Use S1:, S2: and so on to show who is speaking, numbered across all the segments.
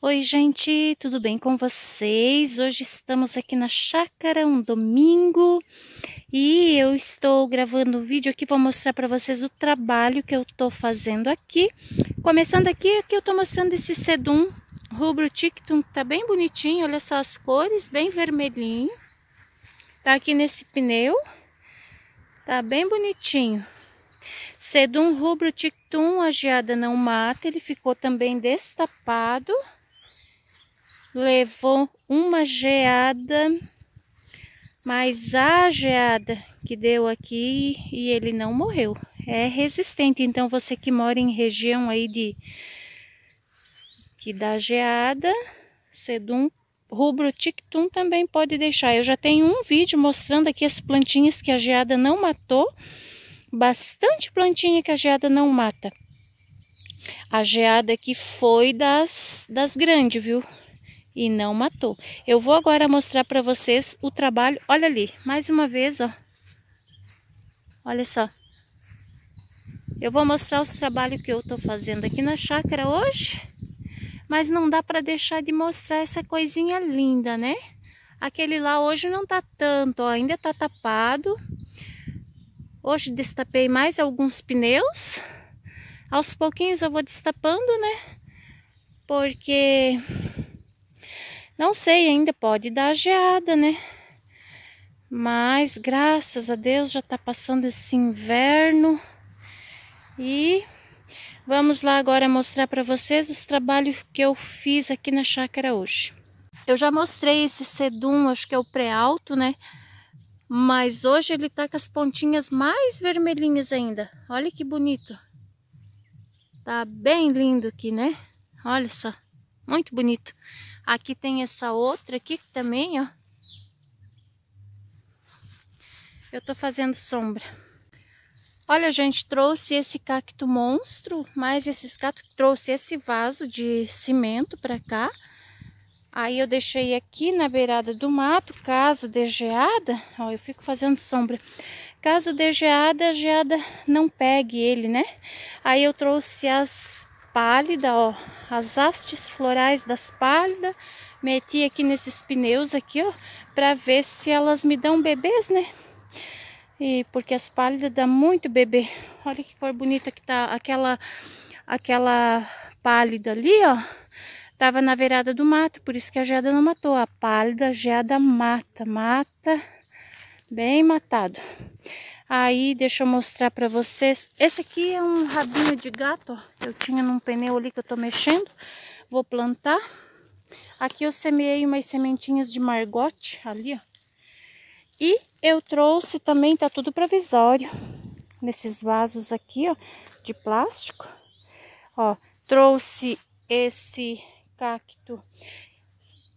S1: Oi, gente, tudo bem com vocês? Hoje estamos aqui na chácara, um domingo, e eu estou gravando um vídeo aqui para mostrar para vocês o trabalho que eu estou fazendo aqui. Começando aqui, aqui eu estou mostrando esse sedum rubro tictum, tá bem bonitinho, olha só as cores, bem vermelhinho. Tá aqui nesse pneu, tá bem bonitinho. Sedum rubro tictum, a geada não mata, ele ficou também destapado levou uma geada, mas a geada que deu aqui e ele não morreu. É resistente, então você que mora em região aí de que dá geada, sedum, rubro tictum também pode deixar. Eu já tenho um vídeo mostrando aqui as plantinhas que a geada não matou, bastante plantinha que a geada não mata. A geada aqui foi das, das grandes, viu? e não matou. Eu vou agora mostrar para vocês o trabalho. Olha ali, mais uma vez, ó. Olha só. Eu vou mostrar os trabalhos que eu estou fazendo aqui na chácara hoje. Mas não dá para deixar de mostrar essa coisinha linda, né? Aquele lá hoje não tá tanto, ó, ainda tá tapado. Hoje destapei mais alguns pneus. Aos pouquinhos eu vou destapando, né? Porque não sei ainda, pode dar geada, né? Mas graças a Deus já tá passando esse inverno. E vamos lá agora mostrar para vocês os trabalhos que eu fiz aqui na chácara hoje. Eu já mostrei esse sedum, acho que é o pré-alto, né? Mas hoje ele tá com as pontinhas mais vermelhinhas ainda. Olha que bonito. Tá bem lindo aqui, né? Olha só, muito bonito. Aqui tem essa outra aqui também, ó. Eu tô fazendo sombra. Olha, gente, trouxe esse cacto monstro, mas esses cacto trouxe esse vaso de cimento para cá. Aí eu deixei aqui na beirada do mato, caso de geada, ó, eu fico fazendo sombra. Caso de geada, a geada não pegue ele, né? Aí eu trouxe as pálida, ó. As hastes florais das pálidas. Meti aqui nesses pneus aqui, ó. Pra ver se elas me dão bebês, né? E porque as pálidas dão muito bebê. Olha que cor bonita que tá aquela, aquela pálida ali, ó. Tava na beirada do mato, por isso que a geada não matou. A pálida, a geada mata, mata. Bem matado. Aí, deixa eu mostrar pra vocês. Esse aqui é um rabinho de gato, ó. Eu tinha num pneu ali que eu tô mexendo. Vou plantar. Aqui eu semeei umas sementinhas de margote, ali, ó. E eu trouxe também, tá tudo provisório. Nesses vasos aqui, ó, de plástico. Ó, trouxe esse cacto,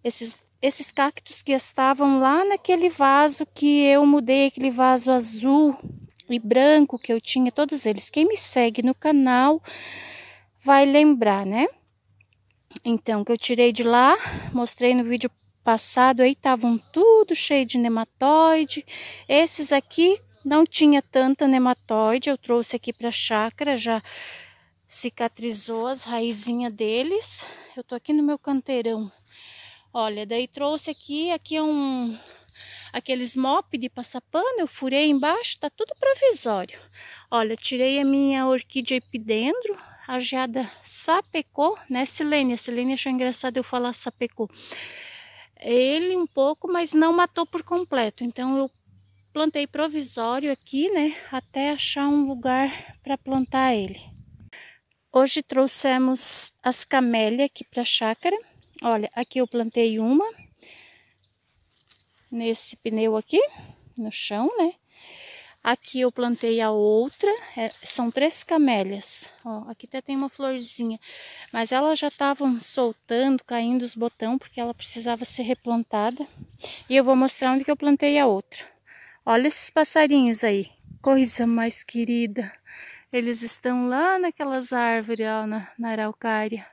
S1: esses esses cactos que estavam lá naquele vaso que eu mudei, aquele vaso azul e branco que eu tinha, todos eles. Quem me segue no canal vai lembrar, né? Então, que eu tirei de lá, mostrei no vídeo passado, aí estavam tudo cheio de nematóide. Esses aqui não tinha tanta nematóide, eu trouxe aqui para a chácara, já cicatrizou as raizinhas deles. Eu tô aqui no meu canteirão Olha, daí trouxe aqui, aqui é um aqueles mop de passar pano, eu furei embaixo, tá tudo provisório. Olha, tirei a minha orquídea epidendro, a geada sapecou, né, Silene? A Silene achou engraçado eu falar sapecou. Ele um pouco, mas não matou por completo, então eu plantei provisório aqui, né, até achar um lugar para plantar ele. Hoje trouxemos as camélias aqui para a chácara. Olha, aqui eu plantei uma. Nesse pneu aqui, no chão, né? Aqui eu plantei a outra, é, são três camélias. Ó, aqui até tem uma florzinha, mas elas já estavam soltando, caindo os botão, porque ela precisava ser replantada. E eu vou mostrar onde que eu plantei a outra. Olha esses passarinhos aí, coisa mais querida. Eles estão lá naquelas árvores, ó, na, na araucária.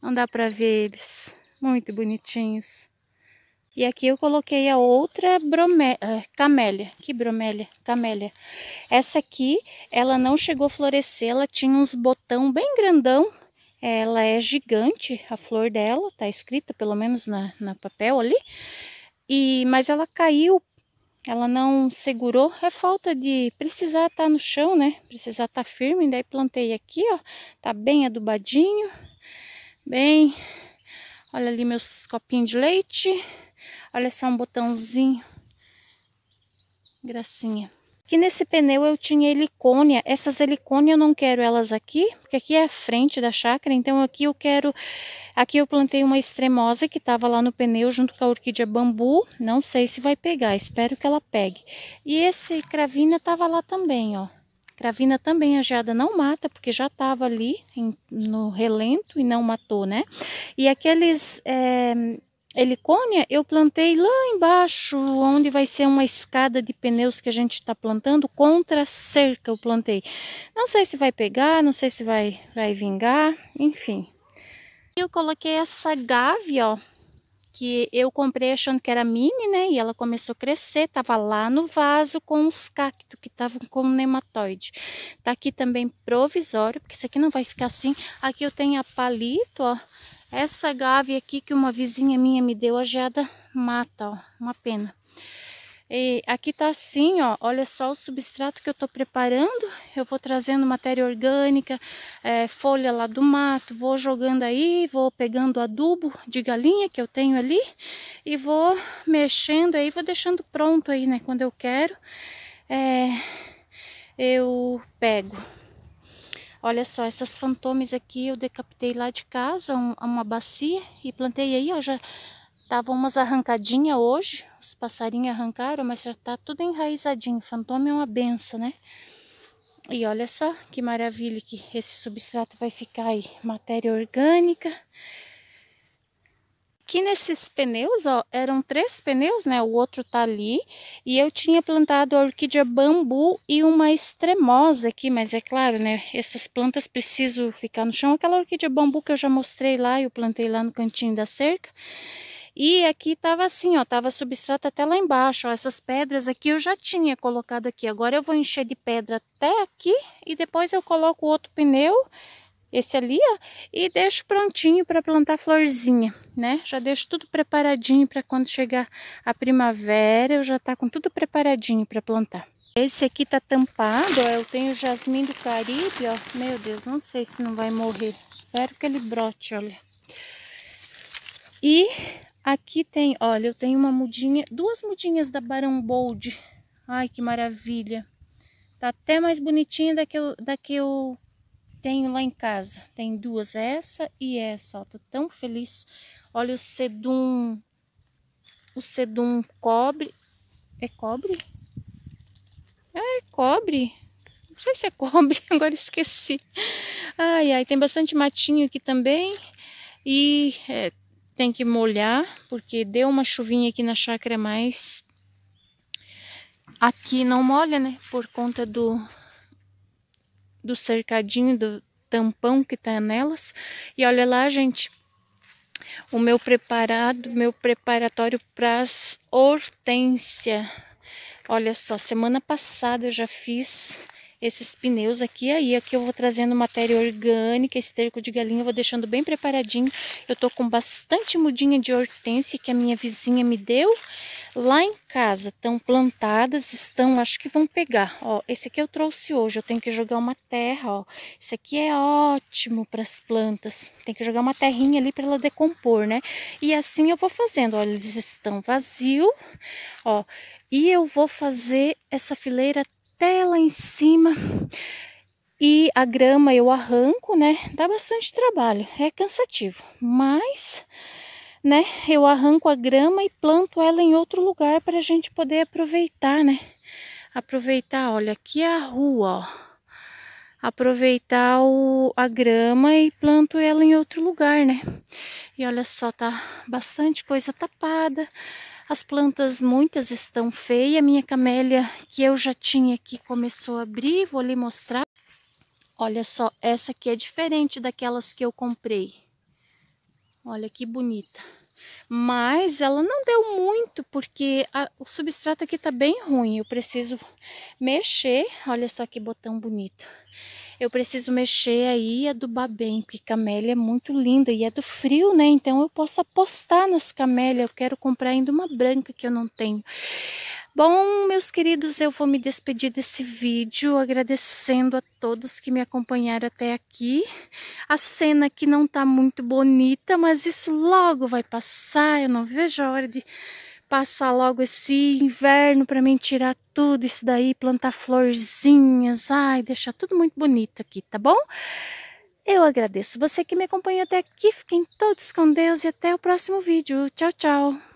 S1: Não dá para ver eles. Muito bonitinhos. E aqui eu coloquei a outra bromé... camélia. Que bromélia? Camélia. Essa aqui, ela não chegou a florescer. Ela tinha uns botão bem grandão. Ela é gigante, a flor dela. Tá escrita, pelo menos, na, na papel ali. E, mas ela caiu ela não segurou, é falta de precisar estar tá no chão, né? Precisar estar tá firme, daí plantei aqui, ó, tá bem adubadinho, bem. Olha ali meus copinhos de leite. Olha só um botãozinho. Gracinha. Aqui nesse pneu eu tinha helicônia. Essas helicônia eu não quero elas aqui, porque aqui é a frente da chácara. Então aqui eu quero... Aqui eu plantei uma extremosa que estava lá no pneu junto com a orquídea bambu. Não sei se vai pegar, espero que ela pegue. E esse cravina estava lá também, ó. Gravina também a geada não mata, porque já estava ali em, no relento e não matou, né? E aqueles é, helicônia eu plantei lá embaixo, onde vai ser uma escada de pneus que a gente está plantando, contra a cerca eu plantei. Não sei se vai pegar, não sei se vai, vai vingar, enfim. Eu coloquei essa gávea, ó, que eu comprei achando que era mini, né? E ela começou a crescer, tava lá no vaso com os cactos que estavam com nematóide. Tá aqui também provisório, porque isso aqui não vai ficar assim. Aqui eu tenho a palito, ó. Essa gávea aqui que uma vizinha minha me deu, a geada mata, ó. Uma pena. E aqui tá assim, ó, olha só o substrato que eu tô preparando. Eu vou trazendo matéria orgânica, é, folha lá do mato, vou jogando aí, vou pegando adubo de galinha que eu tenho ali e vou mexendo aí, vou deixando pronto aí, né, quando eu quero. É, eu pego. Olha só, essas fantomes aqui eu decapitei lá de casa, um, uma bacia e plantei aí, ó, já tava umas arrancadinhas hoje, os passarinhos arrancaram, mas já tá tudo enraizadinho. Fantôma é uma benção, né? E olha só que maravilha que esse substrato vai ficar aí. Matéria orgânica. Aqui nesses pneus, ó, eram três pneus, né? O outro tá ali. E eu tinha plantado a orquídea bambu e uma extremosa aqui. Mas é claro, né? Essas plantas precisam ficar no chão. Aquela orquídea bambu que eu já mostrei lá, eu plantei lá no cantinho da cerca. E aqui tava assim, ó, tava substrato até lá embaixo, ó, essas pedras aqui eu já tinha colocado aqui. Agora eu vou encher de pedra até aqui e depois eu coloco outro pneu, esse ali, ó, e deixo prontinho para plantar florzinha, né? Já deixo tudo preparadinho para quando chegar a primavera, eu já tá com tudo preparadinho para plantar. Esse aqui tá tampado, ó, eu tenho jasmim do Caribe, ó. Meu Deus, não sei se não vai morrer. Espero que ele brote, olha. E Aqui tem, olha, eu tenho uma mudinha, duas mudinhas da Barão Bold. Ai, que maravilha. Tá até mais bonitinha da que eu, da que eu tenho lá em casa. Tem duas, essa e essa, ó. Tô tão feliz. Olha o sedum, o sedum cobre. É cobre? Ah, é cobre. Não sei se é cobre, agora esqueci. Ai, ai, tem bastante matinho aqui também. E é, tem que molhar, porque deu uma chuvinha aqui na chácara, mas aqui não molha, né? Por conta do, do cercadinho, do tampão que tá nelas. E olha lá, gente, o meu preparado, meu preparatório para as hortênsia. Olha só, semana passada eu já fiz esses pneus aqui. Aí aqui eu vou trazendo matéria orgânica, esterco de galinha, eu vou deixando bem preparadinho. Eu tô com bastante mudinha de hortênsia que a minha vizinha me deu lá em casa. Estão plantadas, estão, acho que vão pegar. Ó, esse aqui eu trouxe hoje, eu tenho que jogar uma terra, ó. Isso aqui é ótimo para as plantas. Tem que jogar uma terrinha ali para ela decompor, né? E assim eu vou fazendo, olha eles estão vazios, ó. E eu vou fazer essa fileira até lá em cima. E a grama eu arranco, né? Dá bastante trabalho, é cansativo, mas né? Eu arranco a grama e planto ela em outro lugar para a gente poder aproveitar, né? Aproveitar, olha, aqui é a rua, ó. Aproveitar o, a grama e planto ela em outro lugar, né? E olha só, tá bastante coisa tapada. As plantas, muitas estão feias. A minha camélia que eu já tinha aqui começou a abrir. Vou lhe mostrar. Olha só, essa aqui é diferente daquelas que eu comprei. Olha que bonita. Mas ela não deu muito, porque a, o substrato aqui tá bem ruim. Eu preciso mexer. Olha só que botão bonito. Eu preciso mexer aí e é adubar bem, porque camélia é muito linda e é do frio, né? Então eu posso apostar nas camélias. Eu quero comprar ainda uma branca que eu não tenho. Bom, meus queridos, eu vou me despedir desse vídeo agradecendo a todos que me acompanharam até aqui. A cena aqui não tá muito bonita, mas isso logo vai passar. Eu não vejo a hora de passar logo esse inverno para mim tirar tudo isso daí, plantar florzinhas, ai, deixar tudo muito bonito aqui, tá bom? Eu agradeço você que me acompanhou até aqui, fiquem todos com Deus e até o próximo vídeo. Tchau, tchau!